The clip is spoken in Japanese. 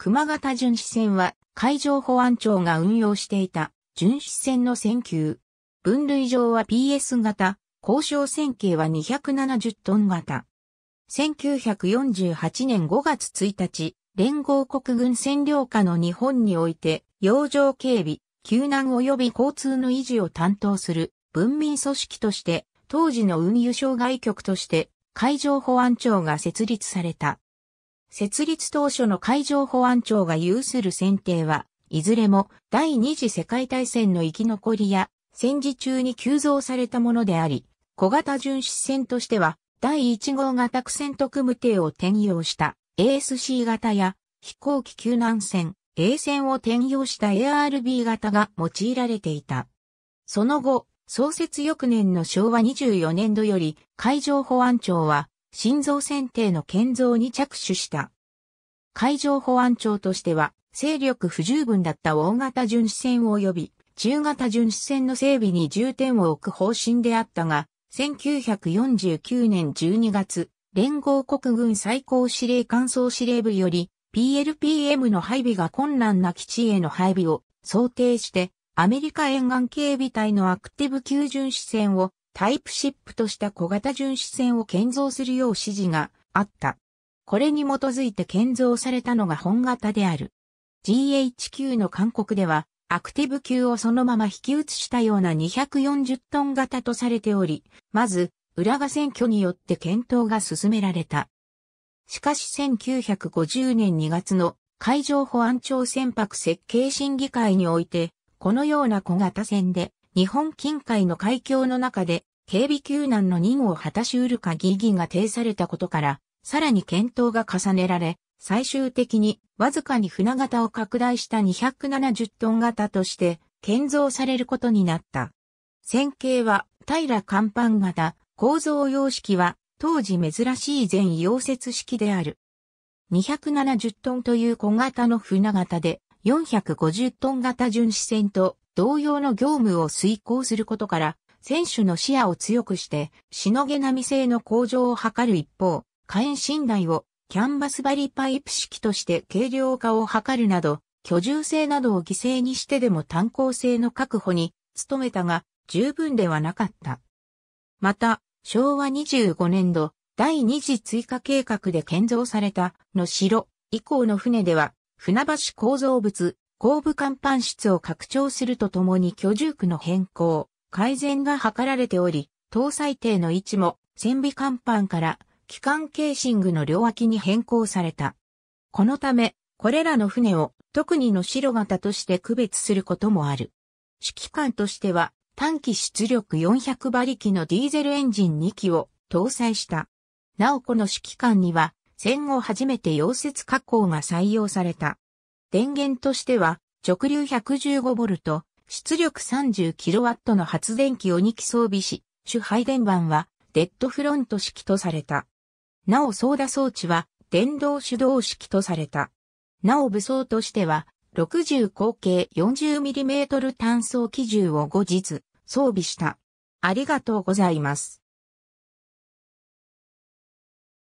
熊型巡視船は海上保安庁が運用していた巡視船の船級。分類上は PS 型、交渉船径は270トン型。1948年5月1日、連合国軍占領下の日本において、洋上警備、救難及び交通の維持を担当する文民組織として、当時の運輸障害局として、海上保安庁が設立された。設立当初の海上保安庁が有する船艇は、いずれも第二次世界大戦の生き残りや戦時中に急増されたものであり、小型巡視船としては第1号型苦戦特務艇を転用した ASC 型や飛行機救難船、A 船を転用した ARB 型が用いられていた。その後、創設翌年の昭和24年度より海上保安庁は心臓選定の建造に着手した。海上保安庁としては、勢力不十分だった大型巡視船及び中型巡視船の整備に重点を置く方針であったが、1949年12月、連合国軍最高司令官総司令部より PLPM の配備が困難な基地への配備を想定して、アメリカ沿岸警備隊のアクティブ級巡視船をタイプシップとした小型巡視船を建造するよう指示があった。これに基づいて建造されたのが本型である。GHQ の韓国では、アクティブ級をそのまま引き移したような240トン型とされており、まず、浦賀選挙によって検討が進められた。しかし1950年2月の海上保安庁船舶設計審議会において、このような小型船で日本近海の海峡の中で警備救難の任務を果たしうるか疑義が呈されたことから、さらに検討が重ねられ、最終的にわずかに船型を拡大した270トン型として建造されることになった。線形は平甲板型、構造様式は当時珍しい全溶接式である。270トンという小型の船型で450トン型巡視船と同様の業務を遂行することから、選手の視野を強くして、しのげ並性の向上を図る一方、下円信頼をキャンバス張りパイプ式として軽量化を図るなど、居住性などを犠牲にしてでも単行性の確保に努めたが、十分ではなかった。また、昭和25年度、第二次追加計画で建造された、の城、以降の船では、船橋構造物、後部甲板室を拡張するとともに居住区の変更、改善が図られており、搭載艇の位置も船尾甲板から機関ケーシングの両脇に変更された。このため、これらの船を特にの白型として区別することもある。指揮官としては短期出力400馬力のディーゼルエンジン2機を搭載した。なおこの指揮官には戦後初めて溶接加工が採用された。電源としては、直流 115V、出力 30kW の発電機を2機装備し、主配電盤は、デッドフロント式とされた。なお操舵装置は、電動手動式とされた。なお武装としては、60口径 40mm 単装機銃を後日装備した。ありがとうございます。